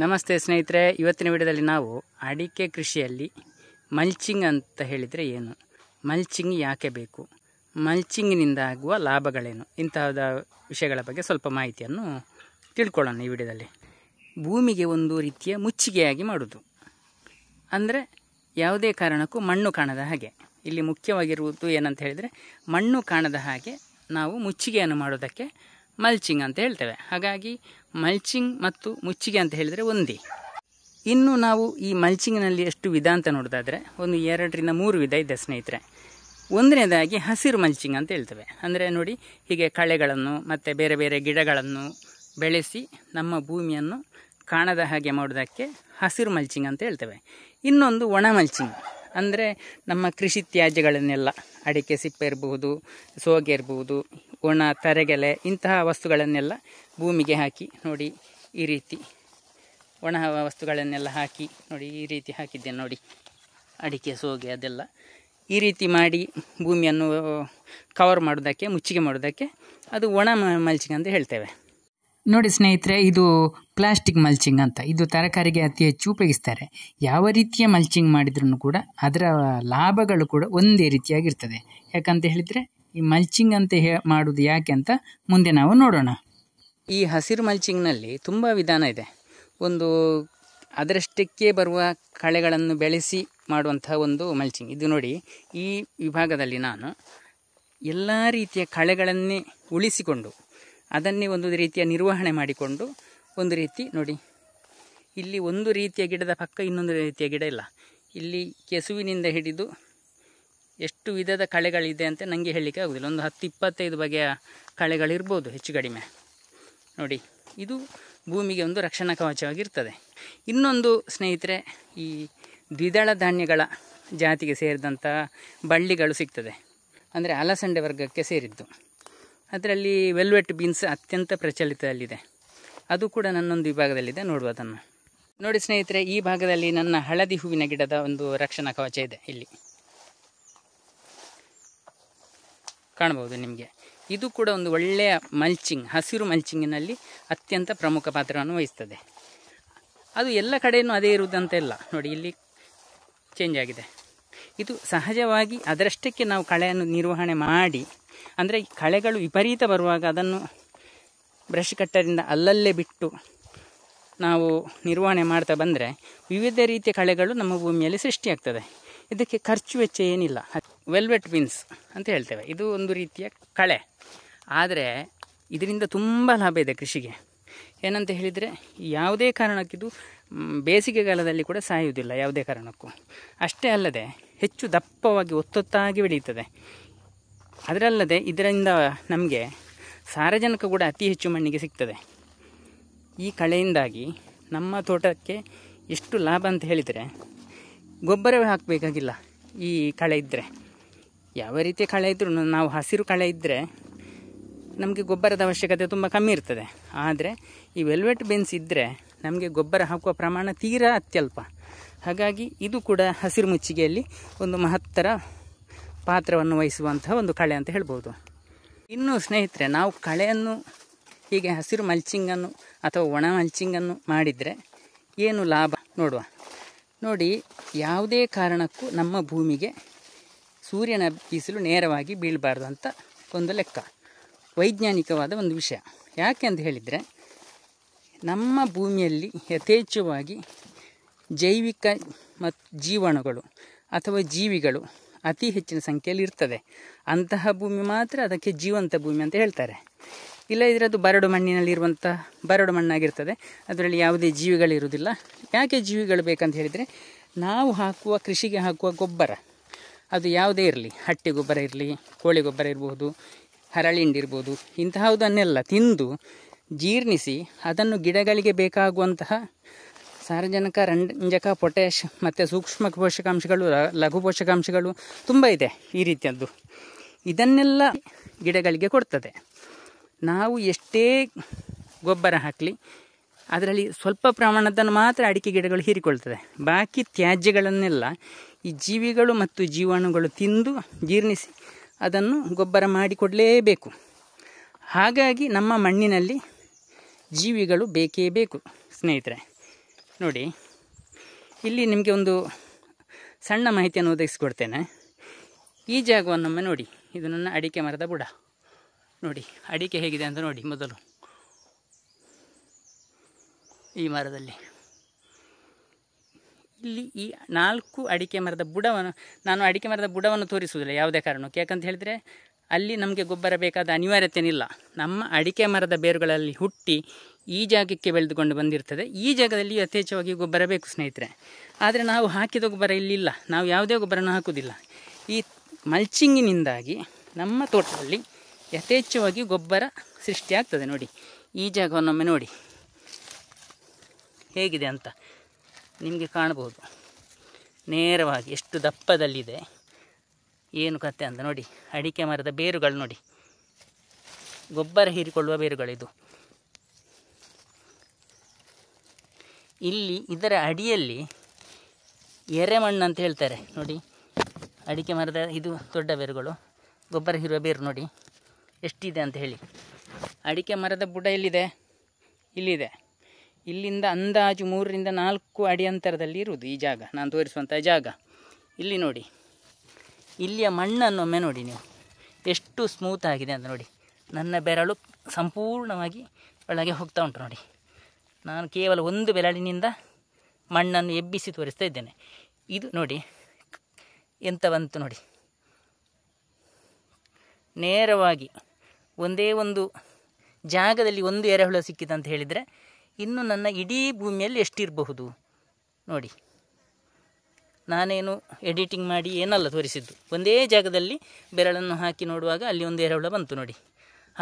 ನಮಸ್ತೆ ಸ್ನೇಹಿತರೆ ಇವತ್ತಿನ ವಿಡಿಯೋದಲ್ಲಿ ನಾವು ಅಡಿಕೆ ಕೃಷಿಯಲ್ಲಿ ಮಲ್ಚಿಂಗ್ ಅಂತ ಹೇಳಿದರೆ ಏನು ಮಲ್ಚಿಂಗ್ ಯಾಕೆ ಬೇಕು ಮಲ್ಚಿಂಗಿನಿಂದ ಆಗುವ ಲಾಭಗಳೇನು ಇಂತಹದ ವಿಷಯಗಳ ಬಗ್ಗೆ ಸ್ವಲ್ಪ ಮಾಹಿತಿಯನ್ನು ತಿಳ್ಕೊಳ್ಳೋಣ ಈ ವಿಡಿಯೋದಲ್ಲಿ ಭೂಮಿಗೆ ಒಂದು ರೀತಿಯ ಮುಚ್ಚಿಗೆಯಾಗಿ ಮಾಡುವುದು ಅಂದರೆ ಯಾವುದೇ ಕಾರಣಕ್ಕೂ ಮಣ್ಣು ಕಾಣದ ಹಾಗೆ ಇಲ್ಲಿ ಮುಖ್ಯವಾಗಿರುವುದು ಏನಂತ ಹೇಳಿದರೆ ಮಣ್ಣು ಕಾಣದ ಹಾಗೆ ನಾವು ಮುಚ್ಚಿಗೆಯನ್ನು ಮಾಡೋದಕ್ಕೆ ಮಲ್ಚಿಂಗ್ ಅಂತ ಹೇಳ್ತೇವೆ ಹಾಗಾಗಿ ಮಲ್ಚಿಂಗ್ ಮತ್ತು ಮುಚ್ಚಿಗೆ ಅಂತ ಹೇಳಿದರೆ ಒಂದೇ ಇನ್ನು ನಾವು ಈ ಮಲ್ಚಿಂಗ್ನಲ್ಲಿ ಎಷ್ಟು ವಿಧ ಅಂತ ನೋಡೋದಾದರೆ ಒಂದು ಎರಡರಿಂದ ಮೂರು ವಿಧ ಇದೆ ಸ್ನೇಹಿತರೆ ಒಂದನೇದಾಗಿ ಹಸಿರು ಮಲ್ಚಿಂಗ್ ಅಂತ ಹೇಳ್ತೇವೆ ಅಂದರೆ ನೋಡಿ ಹೀಗೆ ಕಳೆಗಳನ್ನು ಮತ್ತು ಬೇರೆ ಬೇರೆ ಗಿಡಗಳನ್ನು ಬೆಳೆಸಿ ನಮ್ಮ ಭೂಮಿಯನ್ನು ಕಾಣದ ಹಾಗೆ ಮಾಡೋದಕ್ಕೆ ಹಸಿರು ಮಲ್ಚಿಂಗ್ ಅಂತ ಹೇಳ್ತೇವೆ ಇನ್ನೊಂದು ಒಣ ಮಲ್ಚಿಂಗ್ ಅಂದರೆ ನಮ್ಮ ಕೃಷಿ ತ್ಯಾಜ್ಯಗಳನ್ನೆಲ್ಲ ಅಡಿಕೆ ಸಿಪ್ಪೆ ಇರಬಹುದು ಸೋಗೆ ಇರಬಹುದು ಒಣ ತರೆಗೆಲೆ ಇಂತಹ ವಸ್ತುಗಳನ್ನೆಲ್ಲ ಭೂಮಿಗೆ ಹಾಕಿ ನೋಡಿ ಈ ರೀತಿ ಒಣ ವಸ್ತುಗಳನ್ನೆಲ್ಲ ಹಾಕಿ ನೋಡಿ ಈ ರೀತಿ ಹಾಕಿದ್ದೆ ನೋಡಿ ಅಡಿಕೆ ಸೋಗೆ ಅದೆಲ್ಲ ಈ ರೀತಿ ಮಾಡಿ ಭೂಮಿಯನ್ನು ಕವರ್ ಮಾಡೋದಕ್ಕೆ ಮುಚ್ಚಿಗೆ ಮಾಡೋದಕ್ಕೆ ಅದು ಒಣ ಮಲ್ಚಿಂಗ್ ಅಂತ ಹೇಳ್ತೇವೆ ನೋಡಿ ಸ್ನೇಹಿತರೆ ಇದು ಪ್ಲಾಸ್ಟಿಕ್ ಮಲ್ಚಿಂಗ್ ಅಂತ ಇದು ತರಕಾರಿಗೆ ಅತಿ ಹೆಚ್ಚು ಉಪಯೋಗಿಸ್ತಾರೆ ಯಾವ ರೀತಿಯ ಮಲ್ಚಿಂಗ್ ಮಾಡಿದ್ರೂ ಕೂಡ ಅದರ ಲಾಭಗಳು ಕೂಡ ಒಂದೇ ರೀತಿಯಾಗಿರ್ತದೆ ಯಾಕಂತ ಹೇಳಿದರೆ ಈ ಮಲ್ಚಿಂಗ್ ಅಂತ ಹೇ ಮಾಡೋದು ಯಾಕೆ ಅಂತ ಮುಂದೆ ನಾವು ನೋಡೋಣ ಈ ಹಸಿರು ಮಲ್ಚಿಂಗ್ನಲ್ಲಿ ತುಂಬ ವಿಧಾನ ಇದೆ ಒಂದು ಅದರಷ್ಟಕ್ಕೆ ಬರುವ ಕಳೆಗಳನ್ನು ಬೆಳೆಸಿ ಮಾಡುವಂಥ ಒಂದು ಮಲ್ಚಿಂಗ್ ಇದು ನೋಡಿ ಈ ವಿಭಾಗದಲ್ಲಿ ನಾನು ಎಲ್ಲ ರೀತಿಯ ಕಳೆಗಳನ್ನೇ ಉಳಿಸಿಕೊಂಡು ಅದನ್ನೇ ಒಂದು ರೀತಿಯ ನಿರ್ವಹಣೆ ಮಾಡಿಕೊಂಡು ಒಂದು ರೀತಿ ನೋಡಿ ಇಲ್ಲಿ ಒಂದು ರೀತಿಯ ಗಿಡದ ಪಕ್ಕ ಇನ್ನೊಂದು ರೀತಿಯ ಗಿಡ ಇಲ್ಲ ಇಲ್ಲಿ ಕೆಸುವಿನಿಂದ ಹಿಡಿದು ಎಷ್ಟು ವಿಧದ ಕಳೆಗಳಿದೆ ಅಂತ ನನಗೆ ಹೇಳಲಿಕ್ಕೆ ಆಗೋದಿಲ್ಲ ಒಂದು ಹತ್ತು ಇಪ್ಪತ್ತೈದು ಬಗೆಯ ಕಳೆಗಳಿರ್ಬೋದು ಹೆಚ್ಚು ಕಡಿಮೆ ನೋಡಿ ಇದು ಭೂಮಿಗೆ ಒಂದು ರಕ್ಷಣಾ ಕವಚವಾಗಿರ್ತದೆ ಇನ್ನೊಂದು ಸ್ನೇಹಿತರೆ ಈ ದ್ವಿದಳ ಧಾನ್ಯಗಳ ಜಾತಿಗೆ ಸೇರಿದಂಥ ಬಳ್ಳಿಗಳು ಸಿಗ್ತದೆ ಅಂದರೆ ಅಲಸಂಡೆ ವರ್ಗಕ್ಕೆ ಸೇರಿದ್ದು ಅದರಲ್ಲಿ ವೆಲ್ವೆಟ್ ಬೀನ್ಸ್ ಅತ್ಯಂತ ಪ್ರಚಲಿತದಲ್ಲಿದೆ ಅದು ಕೂಡ ನನ್ನೊಂದು ವಿಭಾಗದಲ್ಲಿದೆ ನೋಡುವ ಅದನ್ನು ನೋಡಿ ಸ್ನೇಹಿತರೆ ಈ ಭಾಗದಲ್ಲಿ ನನ್ನ ಹಳದಿ ಹೂವಿನ ಗಿಡದ ಒಂದು ರಕ್ಷಣಾ ಕವಚ ಇದೆ ಇಲ್ಲಿ ಕಾಣಬಹುದು ನಿಮಗೆ ಇದು ಕೂಡ ಒಂದು ಒಳ್ಳೆಯ ಮಲ್ಚಿಂಗ್ ಹಸಿರು ಮಲ್ಚಿಂಗಿನಲ್ಲಿ ಅತ್ಯಂತ ಪ್ರಮುಖ ಪಾತ್ರವನ್ನು ವಹಿಸ್ತದೆ ಅದು ಎಲ್ಲ ಕಡೆಯೂ ಅದೇ ಇರುವುದಂತ ಇಲ್ಲ ನೋಡಿ ಇಲ್ಲಿ ಚೇಂಜ್ ಆಗಿದೆ ಇದು ಸಹಜವಾಗಿ ಅದರಷ್ಟಕ್ಕೆ ನಾವು ಕಳೆಯನ್ನು ನಿರ್ವಹಣೆ ಮಾಡಿ ಅಂದರೆ ಕಳೆಗಳು ವಿಪರೀತ ಬರುವಾಗ ಅದನ್ನು ಬ್ರಷ್ ಕಟ್ಟರಿಂದ ಅಲ್ಲಲ್ಲೇ ಬಿಟ್ಟು ನಾವು ನಿರ್ವಹಣೆ ಮಾಡ್ತಾ ಬಂದರೆ ವಿವಿಧ ರೀತಿಯ ಕಳೆಗಳು ನಮ್ಮ ಭೂಮಿಯಲ್ಲಿ ಸೃಷ್ಟಿಯಾಗ್ತದೆ ಇದಕ್ಕೆ ಖರ್ಚು ವೆಚ್ಚ ಏನಿಲ್ಲ ವೆಲ್ವೆಟ್ ಬೀನ್ಸ್ ಅಂತ ಹೇಳ್ತೇವೆ ಇದು ಒಂದು ರೀತಿಯ ಕಳೆ ಆದರೆ ಇದರಿಂದ ತುಂಬ ಲಾಭ ಇದೆ ಕೃಷಿಗೆ ಏನಂತ ಹೇಳಿದರೆ ಯಾವುದೇ ಕಾರಣಕ್ಕಿದು ಬೇಸಿಗೆಗಾಲದಲ್ಲಿ ಕೂಡ ಸಾಯುವುದಿಲ್ಲ ಯಾವುದೇ ಕಾರಣಕ್ಕೂ ಅಷ್ಟೇ ಅಲ್ಲದೆ ಹೆಚ್ಚು ದಪ್ಪವಾಗಿ ಒತ್ತೊತ್ತಾಗಿ ಬೆಳೆಯುತ್ತದೆ ಅದರಲ್ಲದೆ ಇದರಿಂದ ನಮಗೆ ಸಾರಜನಕ ಕೂಡ ಅತಿ ಹೆಚ್ಚು ಮಣ್ಣಿಗೆ ಸಿಗ್ತದೆ ಈ ಕಳೆಯಿಂದಾಗಿ ನಮ್ಮ ತೋಟಕ್ಕೆ ಎಷ್ಟು ಲಾಭ ಅಂತ ಹೇಳಿದರೆ ಗೊಬ್ಬರವೇ ಹಾಕಬೇಕಾಗಿಲ್ಲ ಈ ಕಳೆ ಇದ್ದರೆ ಯಾವ ರೀತಿಯ ಕಳೆ ಇದ್ದರೂ ನಾವು ಹಸಿರು ಕಳೆ ಇದ್ದರೆ ನಮಗೆ ಗೊಬ್ಬರದ ಅವಶ್ಯಕತೆ ತುಂಬ ಕಮ್ಮಿ ಇರ್ತದೆ ಆದರೆ ಈ ವೆಲ್ವೆಟ್ ಬೆನ್ಸ್ ಇದ್ದರೆ ನಮಗೆ ಗೊಬ್ಬರ ಹಾಕುವ ಪ್ರಮಾಣ ತೀರಾ ಅತ್ಯಲ್ಪ ಹಾಗಾಗಿ ಇದು ಕೂಡ ಹಸಿರು ಮುಚ್ಚಿಗೆಯಲ್ಲಿ ಒಂದು ಮಹತ್ತರ ಪಾತ್ರವನ್ನು ವಹಿಸುವಂತಹ ಒಂದು ಕಳೆ ಅಂತ ಹೇಳ್ಬೋದು ಇನ್ನು ಸ್ನೇಹಿತರೆ ನಾವು ಕಳೆಯನ್ನು ಹೀಗೆ ಹಸಿರು ಮಲ್ಚಿಂಗನ್ನು ಅಥವಾ ಒಣ ಮಲ್ಚಿಂಗನ್ನು ಮಾಡಿದರೆ ಏನು ಲಾಭ ನೋಡುವ ನೋಡಿ ಯಾವುದೇ ಕಾರಣಕ್ಕೂ ನಮ್ಮ ಭೂಮಿಗೆ ಸೂರ್ಯನ ಬಿಸಿಲು ನೇರವಾಗಿ ಬೀಳಬಾರ್ದು ಅಂತ ಒಂದು ಲೆಕ್ಕ ವೈಜ್ಞಾನಿಕವಾದ ಒಂದು ವಿಷಯ ಯಾಕೆ ಅಂತ ಹೇಳಿದರೆ ನಮ್ಮ ಭೂಮಿಯಲ್ಲಿ ಯಥೇಚ್ಛವಾಗಿ ಜೈವಿಕ ಮತ್ತು ಜೀವಾಣುಗಳು ಅಥವಾ ಜೀವಿಗಳು ಅತಿ ಹೆಚ್ಚಿನ ಸಂಖ್ಯೆಯಲ್ಲಿ ಇರ್ತದೆ ಅಂತಹ ಭೂಮಿ ಮಾತ್ರ ಅದಕ್ಕೆ ಜೀವಂತ ಭೂಮಿ ಅಂತ ಹೇಳ್ತಾರೆ ಇಲ್ಲ ಇದ್ರೆ ಅದು ಬರಡು ಮಣ್ಣಿನಲ್ಲಿರುವಂಥ ಬರಡು ಮಣ್ಣಾಗಿರ್ತದೆ ಅದರಲ್ಲಿ ಯಾವುದೇ ಜೀವಿಗಳಿರುವುದಿಲ್ಲ ಯಾಕೆ ಜೀವಿಗಳು ಬೇಕಂತ ಹೇಳಿದರೆ ನಾವು ಹಾಕುವ ಕೃಷಿಗೆ ಹಾಕುವ ಗೊಬ್ಬರ ಅದು ಯಾವುದೇ ಇರಲಿ ಹಟ್ಟಿ ಗೊಬ್ಬರ ಇರಲಿ ಕೋಳಿ ಗೊಬ್ಬರ ಇರ್ಬೋದು ಹರಳಿಂಡಿರ್ಬೋದು ಇಂತಹವುದನ್ನೆಲ್ಲ ತಿಂದು ಜೀರ್ಣಿಸಿ ಅದನ್ನು ಗಿಡಗಳಿಗೆ ಬೇಕಾಗುವಂತಹ ಸಾರಜನಕ ರಂಜಕ ಪೊಟ್ಯಾಶ್ ಮತ್ತು ಸೂಕ್ಷ್ಮ ಪೋಷಕಾಂಶಗಳು ಲಘು ಪೋಷಕಾಂಶಗಳು ತುಂಬ ಇದೆ ಈ ರೀತಿಯದ್ದು ಇದನ್ನೆಲ್ಲ ಗಿಡಗಳಿಗೆ ಕೊಡ್ತದೆ ನಾವು ಎಷ್ಟೇ ಗೊಬ್ಬರ ಹಾಕಲಿ ಅದರಲ್ಲಿ ಸ್ವಲ್ಪ ಪ್ರಮಾಣದನ್ನು ಮಾತ್ರ ಅಡಿಕೆ ಗಿಡಗಳು ಹೀರಿಕೊಳ್ತದೆ ಬಾಕಿ ತ್ಯಾಜ್ಯಗಳನ್ನೆಲ್ಲ ಈ ಜೀವಿಗಳು ಮತ್ತು ಜೀವಾಣುಗಳು ತಿಂದು ಜೀರ್ಣಿಸಿ ಅದನ್ನು ಗೊಬ್ಬರ ಮಾಡಿಕೊಡಲೇಬೇಕು ಹಾಗಾಗಿ ನಮ್ಮ ಮಣ್ಣಿನಲ್ಲಿ ಜೀವಿಗಳು ಬೇಕೇ ಬೇಕು ಸ್ನೇಹಿತರೆ ನೋಡಿ ಇಲ್ಲಿ ನಿಮಗೆ ಒಂದು ಸಣ್ಣ ಮಾಹಿತಿಯನ್ನು ಒದಗಿಸಿಕೊಡ್ತೇನೆ ಈ ಜಾಗವನ್ನೊಮ್ಮೆ ನೋಡಿ ಇದು ನನ್ನ ಅಡಿಕೆ ಮರದ ಬುಡ ನೋಡಿ ಅಡಿಕೆ ಹೇಗಿದೆ ಅಂತ ನೋಡಿ ಮೊದಲು ಈ ಮರದಲ್ಲಿ ಇಲ್ಲಿ ಈ ನಾಲ್ಕು ಅಡಿಕೆ ಮರದ ಬುಡವನ್ನು ನಾನು ಅಡಿಕೆ ಮರದ ಬುಡವನ್ನು ತೋರಿಸುವುದಿಲ್ಲ ಯಾವುದೇ ಕಾರಣಕ್ಕೆ ಯಾಕಂತ ಹೇಳಿದರೆ ಅಲ್ಲಿ ನಮಗೆ ಗೊಬ್ಬರ ಬೇಕಾದ ಅನಿವಾರ್ಯತೆನಿಲ್ಲ ನಮ್ಮ ಅಡಿಕೆ ಮರದ ಬೇರುಗಳಲ್ಲಿ ಹುಟ್ಟಿ ಈ ಜಾಗಕ್ಕೆ ಬೆಳೆದುಕೊಂಡು ಬಂದಿರ್ತದೆ ಈ ಜಾಗದಲ್ಲಿ ಯಥೇಚ್ಛವಾಗಿ ಗೊಬ್ಬರ ಬೇಕು ಸ್ನೇಹಿತರೆ ಆದರೆ ನಾವು ಹಾಕಿದ ಗೊಬ್ಬರ ಇಲ್ಲಿಲ್ಲ ನಾವು ಯಾವುದೇ ಗೊಬ್ಬರನ ಹಾಕುವುದಿಲ್ಲ ಈ ಮಲ್ಚಿಂಗಿನಿಂದಾಗಿ ನಮ್ಮ ತೋಟದಲ್ಲಿ ಯಥೇಚ್ಛವಾಗಿ ಗೊಬ್ಬರ ಸೃಷ್ಟಿಯಾಗ್ತದೆ ನೋಡಿ ಈ ಜಾಗವನ್ನೊಮ್ಮೆ ನೋಡಿ ಹೇಗಿದೆ ಅಂತ ನಿಮಗೆ ಕಾಣಬಹುದು ನೇರವಾಗಿ ಎಷ್ಟು ದಪ್ಪದಲ್ಲಿದೆ ಏನು ಕತೆ ಅಂತ ನೋಡಿ ಅಡಿಕೆ ಮರದ ಬೇರುಗಳು ನೋಡಿ ಗೊಬ್ಬರ ಹೀರಿಕೊಳ್ಳುವ ಬೇರುಗಳಿದು ಇಲ್ಲಿ ಇದರ ಅಡಿಯಲ್ಲಿ ಎರೆಮಣ್ಣು ಅಂತ ಹೇಳ್ತಾರೆ ನೋಡಿ ಅಡಿಕೆ ಮರದ ಇದು ದೊಡ್ಡ ಬೇರುಗಳು ಗೊಬ್ಬರ ಹೀರುವ ಬೇರು ನೋಡಿ ಎಷ್ಟಿದೆ ಅಂತ ಹೇಳಿ ಅಡಿಕೆ ಮರದ ಬುಡ ಎಲ್ಲಿದೆ ಇಲ್ಲಿದೆ ಇಲ್ಲಿಂದ ಅಂದಾಜು ಮೂರರಿಂದ ನಾಲ್ಕು ಅಡಿ ಅಂತರದಲ್ಲಿ ಇರುವುದು ಈ ಜಾಗ ನಾನು ತೋರಿಸುವಂಥ ಜಾಗ ಇಲ್ಲಿ ನೋಡಿ ಇಲ್ಲಿಯ ಮಣ್ಣನ್ನೊಮ್ಮೆ ನೋಡಿ ನೀವು ಎಷ್ಟು ಸ್ಮೂತ್ ಆಗಿದೆ ಅಂತ ನೋಡಿ ನನ್ನ ಬೆರಳು ಸಂಪೂರ್ಣವಾಗಿ ಒಳಗೆ ಹೋಗ್ತಾ ಉಂಟು ನೋಡಿ ನಾನು ಕೇವಲ ಒಂದು ಬೆರಳಿನಿಂದ ಮಣ್ಣನ್ನು ಎಬ್ಬಿಸಿ ತೋರಿಸ್ತಾ ಇದ್ದೇನೆ ಇದು ನೋಡಿ ಎಂತ ಬಂತು ನೋಡಿ ನೇರವಾಗಿ ಒಂದೇ ಒಂದು ಜಾಗದಲ್ಲಿ ಒಂದು ಎರೆಹುಳ ಅಂತ ಹೇಳಿದರೆ ಇನ್ನು ನನ್ನ ಇಡೀ ಭೂಮಿಯಲ್ಲಿ ಎಷ್ಟಿರಬಹುದು ನೋಡಿ ನಾನೇನು ಎಡಿಟಿಂಗ್ ಮಾಡಿ ಏನಲ್ಲ ತೋರಿಸಿದ್ದು ಒಂದೇ ಜಾಗದಲ್ಲಿ ಬೆರಳನ್ನು ಹಾಕಿ ನೋಡುವಾಗ ಅಲ್ಲಿ ಒಂದು ಎರವಳ ಬಂತು ನೋಡಿ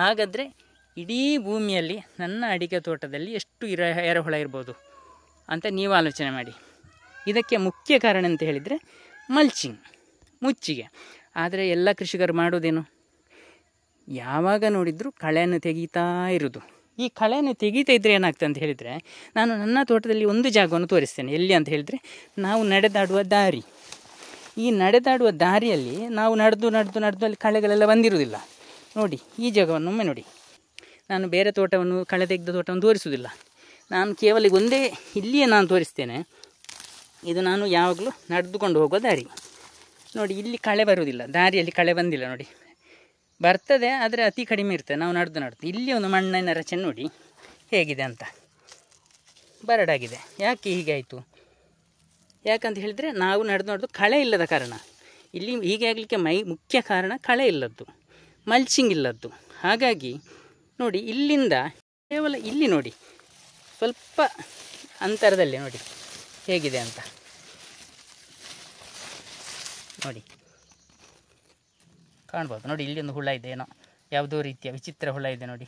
ಹಾಗಾದರೆ ಇಡೀ ಭೂಮಿಯಲ್ಲಿ ನನ್ನ ಅಡಿಕೆ ತೋಟದಲ್ಲಿ ಎಷ್ಟು ಇರ ಎರೆಹುಳ ಇರ್ಬೋದು ಅಂತ ನೀವು ಆಲೋಚನೆ ಮಾಡಿ ಇದಕ್ಕೆ ಮುಖ್ಯ ಕಾರಣ ಅಂತ ಹೇಳಿದರೆ ಮಲ್ಚಿಂಗ್ ಮುಚ್ಚಿಗೆ ಆದರೆ ಎಲ್ಲ ಕೃಷಿಕರು ಮಾಡೋದೇನು ಯಾವಾಗ ನೋಡಿದರೂ ಕಳೆಯನ್ನು ತೆಗೀತಾ ಇರೋದು ಈ ಕಳೆಯನ್ನು ತೆಗೀತಾ ಇದ್ದರೆ ಏನಾಗ್ತದೆ ಅಂತ ಹೇಳಿದರೆ ನಾನು ನನ್ನ ತೋಟದಲ್ಲಿ ಒಂದು ಜಾಗವನ್ನು ತೋರಿಸ್ತೇನೆ ಎಲ್ಲಿ ಅಂತ ಹೇಳಿದರೆ ನಾವು ನಡೆದಾಡುವ ದಾರಿ ಈ ನಡೆದಾಡುವ ದಾರಿಯಲ್ಲಿ ನಾವು ನಡೆದು ನಡೆದು ನಡೆದು ಅಲ್ಲಿ ಕಳೆಗಳೆಲ್ಲ ಬಂದಿರುವುದಿಲ್ಲ ನೋಡಿ ಈ ಜಾಗವನ್ನು ನೋಡಿ ನಾನು ಬೇರೆ ತೋಟವನ್ನು ಕಳೆ ತೆಗೆದ ತೋಟವನ್ನು ತೋರಿಸುವುದಿಲ್ಲ ನಾನು ಕೇವಲ ಒಂದೇ ಇಲ್ಲಿಯೇ ನಾನು ತೋರಿಸ್ತೇನೆ ಇದು ನಾನು ಯಾವಾಗಲೂ ನಡೆದುಕೊಂಡು ಹೋಗುವ ದಾರಿ ನೋಡಿ ಇಲ್ಲಿ ಕಳೆ ಬರುವುದಿಲ್ಲ ದಾರಿಯಲ್ಲಿ ಕಳೆ ಬಂದಿಲ್ಲ ನೋಡಿ ಬರ್ತದೆ ಆದರೆ ಅತಿ ಕಡಿಮೆ ಇರ್ತದೆ ನಾವು ನಡೆದು ನಡೆದು ಇಲ್ಲಿ ಒಂದು ಮಣ್ಣಿನ ರಚನೆ ನೋಡಿ ಹೇಗಿದೆ ಅಂತ ಬರಡಾಗಿದೆ ಯಾಕೆ ಹೀಗೆ ಆಯಿತು ಯಾಕಂತ ಹೇಳಿದರೆ ನಾವು ನಡೆದು ನಡೆದು ಕಳೆ ಇಲ್ಲದ ಕಾರಣ ಇಲ್ಲಿ ಹೀಗೆ ಆಗಲಿಕ್ಕೆ ಮೈ ಮುಖ್ಯ ಕಾರಣ ಕಳೆ ಇಲ್ಲದ್ದು ಮಲ್ಚಿಂಗ್ ಇಲ್ಲದ್ದು ಹಾಗಾಗಿ ನೋಡಿ ಇಲ್ಲಿಂದ ಕೇವಲ ಇಲ್ಲಿ ನೋಡಿ ಸ್ವಲ್ಪ ಅಂತರದಲ್ಲಿ ನೋಡಿ ಹೇಗಿದೆ ಅಂತ ನೋಡಿ ಕಾಣ್ಬೋದು ನೋಡಿ ಇಲ್ಲಿ ಒಂದು ಹುಳ ಇದೆ ಏನೋ ಯಾವುದೋ ರೀತಿಯ ವಿಚಿತ್ರ ಹುಳ ಇದೆ ನೋಡಿ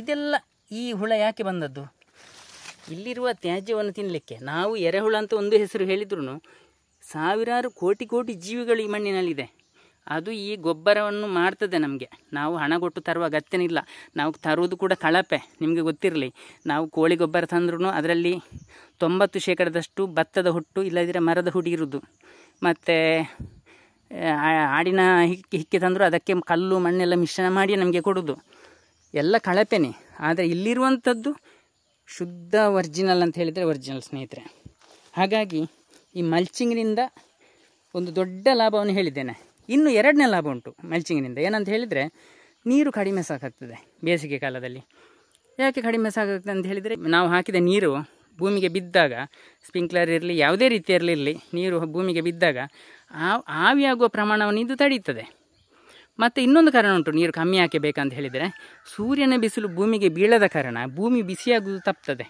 ಇದೆಲ್ಲ ಈ ಹುಳ ಯಾಕೆ ಬಂದದ್ದು ಇಲ್ಲಿರುವ ತ್ಯಾಜ್ಯವನ್ನು ತಿನ್ನಲಿಕ್ಕೆ ನಾವು ಎರೆಹುಳ ಅಂತ ಒಂದು ಹೆಸರು ಹೇಳಿದ್ರು ಸಾವಿರಾರು ಕೋಟಿ ಕೋಟಿ ಜೀವಿಗಳು ಈ ಮಣ್ಣಿನಲ್ಲಿದೆ ಅದು ಈ ಗೊಬ್ಬರವನ್ನು ಮಾಡ್ತದೆ ನಮಗೆ ನಾವು ಹಣ ಕೊಟ್ಟು ತರುವ ಅಗತ್ಯನಿಲ್ಲ ನಾವು ತರುವುದು ಕೂಡ ಕಳಪೆ ನಿಮಗೆ ಗೊತ್ತಿರಲಿ ನಾವು ಕೋಳಿ ಗೊಬ್ಬರ ತಂದ್ರೂ ಅದರಲ್ಲಿ ತೊಂಬತ್ತು ಶೇಕಡದಷ್ಟು ಭತ್ತದ ಹುಟ್ಟು ಇಲ್ಲದಿದ್ದರೆ ಮರದ ಹುಡಿ ಇರುವುದು ಮತ್ತು ಆಡಿನ ಹಿಕ್ಕಿ ಹಿಕ್ಕಿ ತಂದರು ಅದಕ್ಕೆ ಕಲ್ಲು ಮಣ್ಣೆಲ್ಲ ಮಿಶ್ರಣ ಮಾಡಿ ನಮಗೆ ಕೊಡೋದು ಎಲ್ಲ ಕಳಪೆನೇ ಆದರೆ ಇಲ್ಲಿರುವಂಥದ್ದು ಶುದ್ಧ ಒರ್ಜಿನಲ್ ಅಂತ ಹೇಳಿದರೆ ಒರ್ಜಿನಲ್ ಸ್ನೇಹಿತರೆ ಹಾಗಾಗಿ ಈ ಮಲ್ಚಿಂಗ್ನಿಂದ ಒಂದು ದೊಡ್ಡ ಲಾಭವನ್ನು ಹೇಳಿದ್ದೇನೆ ಇನ್ನು ಎರಡನೇ ಲಾಭ ಉಂಟು ಮಲ್ಚಿಂಗಿನಿಂದ ಏನಂತ ಹೇಳಿದರೆ ನೀರು ಕಡಿಮೆ ಸಾಕಾಗ್ತದೆ ಬೇಸಿಗೆ ಕಾಲದಲ್ಲಿ ಯಾಕೆ ಕಡಿಮೆ ಸಾಕಾಗ್ತದೆ ಅಂತ ಹೇಳಿದರೆ ನಾವು ಹಾಕಿದ ನೀರು ಭೂಮಿಗೆ ಬಿದ್ದಾಗ ಸ್ಪ್ರಿಂಕ್ಲರ್ ಇರಲಿ ಯಾವುದೇ ರೀತಿ ಇರಲಿ ನೀರು ಭೂಮಿಗೆ ಬಿದ್ದಾಗ ಆವಿಯಾಗುವ ಪ್ರಮಾಣವನ್ನು ಇದು ತಡೀತದೆ ಮತ್ತು ಇನ್ನೊಂದು ಕಾರಣ ಉಂಟು ನೀರು ಕಮ್ಮಿ ಹಾಕಿ ಬೇಕಂತ ಹೇಳಿದರೆ ಸೂರ್ಯನ ಬಿಸಿಲು ಭೂಮಿಗೆ ಬೀಳದ ಕಾರಣ ಭೂಮಿ ಬಿಸಿಯಾಗುವುದು ತಪ್ಪುತ್ತದೆ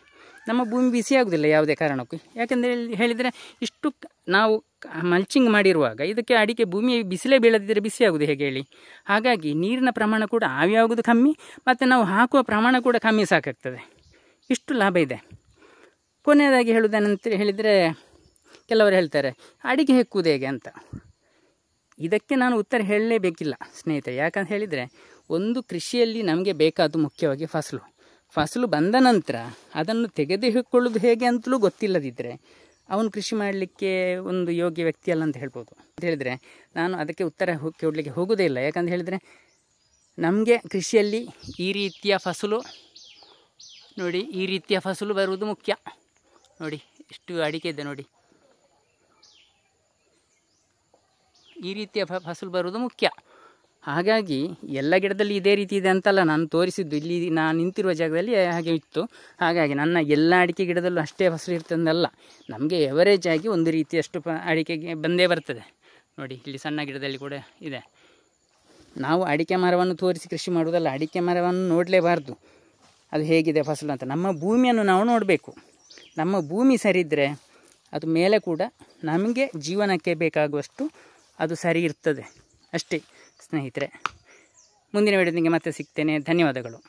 ನಮ್ಮ ಭೂಮಿ ಬಿಸಿಯಾಗುವುದಿಲ್ಲ ಯಾವುದೇ ಕಾರಣಕ್ಕೂ ಯಾಕೆಂದರೆ ಹೇಳಿದರೆ ಇಷ್ಟು ನಾವು ಮಲ್ಚಿಂಗ್ ಮಾಡಿರುವಾಗ ಇದಕ್ಕೆ ಅಡಿಕೆ ಭೂಮಿ ಬಿಸಿಲೇ ಬೀಳದಿದ್ದರೆ ಬಿಸಿಯಾಗುವುದು ಹೇಗೆ ಹೇಳಿ ಹಾಗಾಗಿ ನೀರಿನ ಪ್ರಮಾಣ ಕೂಡ ಆವಿಯಾಗುವುದು ಕಮ್ಮಿ ಮತ್ತು ನಾವು ಹಾಕುವ ಪ್ರಮಾಣ ಕೂಡ ಕಮ್ಮಿ ಸಾಕಾಗ್ತದೆ ಇಷ್ಟು ಲಾಭ ಇದೆ ಕೊನೆಯದಾಗಿ ಹೇಳುವುದೇನಂತ ಹೇಳಿದರೆ ಕೆಲವರು ಹೇಳ್ತಾರೆ ಅಡಿಗೆ ಹೆಕ್ಕುವುದು ಹೇಗೆ ಅಂತ ಇದಕ್ಕೆ ನಾನು ಉತ್ತರ ಹೇಳಲೇಬೇಕಿಲ್ಲ ಸ್ನೇಹಿತರೆ ಯಾಕಂತ ಹೇಳಿದರೆ ಒಂದು ಕೃಷಿಯಲ್ಲಿ ನಮಗೆ ಬೇಕಾದ ಮುಖ್ಯವಾಗಿ ಫಸಲು ಫಸಲು ಬಂದ ನಂತರ ಅದನ್ನು ತೆಗೆದುಕೊಳ್ಳೋದು ಹೇಗೆ ಅಂತಲೂ ಗೊತ್ತಿಲ್ಲದಿದ್ದರೆ ಅವನು ಕೃಷಿ ಮಾಡಲಿಕ್ಕೆ ಒಂದು ಯೋಗ್ಯ ವ್ಯಕ್ತಿ ಅಲ್ಲ ಅಂತ ಹೇಳ್ಬೋದು ಅಂತ ಹೇಳಿದರೆ ನಾನು ಅದಕ್ಕೆ ಉತ್ತರ ಕೊಡಲಿಕ್ಕೆ ಹೋಗೋದೇ ಇಲ್ಲ ಯಾಕಂತ ಹೇಳಿದರೆ ನಮಗೆ ಕೃಷಿಯಲ್ಲಿ ಈ ರೀತಿಯ ಫಸಲು ನೋಡಿ ಈ ರೀತಿಯ ಫಸಲು ಬರುವುದು ಮುಖ್ಯ ನೋಡಿ ಇಷ್ಟು ಅಡಿಕೆ ಇದೆ ನೋಡಿ ಈ ರೀತಿಯ ಫಸಲು ಬರುವುದು ಮುಖ್ಯ ಹಾಗಾಗಿ ಎಲ್ಲ ಗಿಡದಲ್ಲಿ ಇದೇ ರೀತಿ ಇದೆ ಅಂತಲ್ಲ ನಾನು ತೋರಿಸಿದ್ದು ಇಲ್ಲಿ ನಾನು ನಿಂತಿರುವ ಜಾಗದಲ್ಲಿ ಹಾಗೆ ಇತ್ತು ಹಾಗಾಗಿ ನನ್ನ ಎಲ್ಲ ಅಡಿಕೆ ಗಿಡದಲ್ಲೂ ಅಷ್ಟೇ ಫಸಲು ಇರ್ತದಲ್ಲ ನಮಗೆ ಎವರೇಜ್ ಆಗಿ ಒಂದು ರೀತಿಯಷ್ಟು ಪ ಅಡಿಕೆಗೆ ಬಂದೇ ಬರ್ತದೆ ನೋಡಿ ಇಲ್ಲಿ ಸಣ್ಣ ಗಿಡದಲ್ಲಿ ಕೂಡ ಇದೆ ನಾವು ಅಡಿಕೆ ಮರವನ್ನು ತೋರಿಸಿ ಕೃಷಿ ಮಾಡುವುದಲ್ಲ ಅಡಿಕೆ ಮರವನ್ನು ನೋಡಲೇಬಾರ್ದು ಅದು ಹೇಗಿದೆ ಫಸಲು ಅಂತ ನಮ್ಮ ಭೂಮಿಯನ್ನು ನಾವು ನೋಡಬೇಕು ನಮ್ಮ ಭೂಮಿ ಸರಿದ್ರೆ ಅದು ಮೇಲೆ ಕೂಡ ನಮಗೆ ಜೀವನಕ್ಕೆ ಬೇಕಾಗುವಷ್ಟು ಅದು ಸರಿ ಇರ್ತದೆ ಅಷ್ಟೇ ಸ್ನೇಹಿತರೆ ಮುಂದಿನ ನಿಮಗೆ ಮತ್ತೆ ಸಿಗ್ತೇನೆ ಧನ್ಯವಾದಗಳು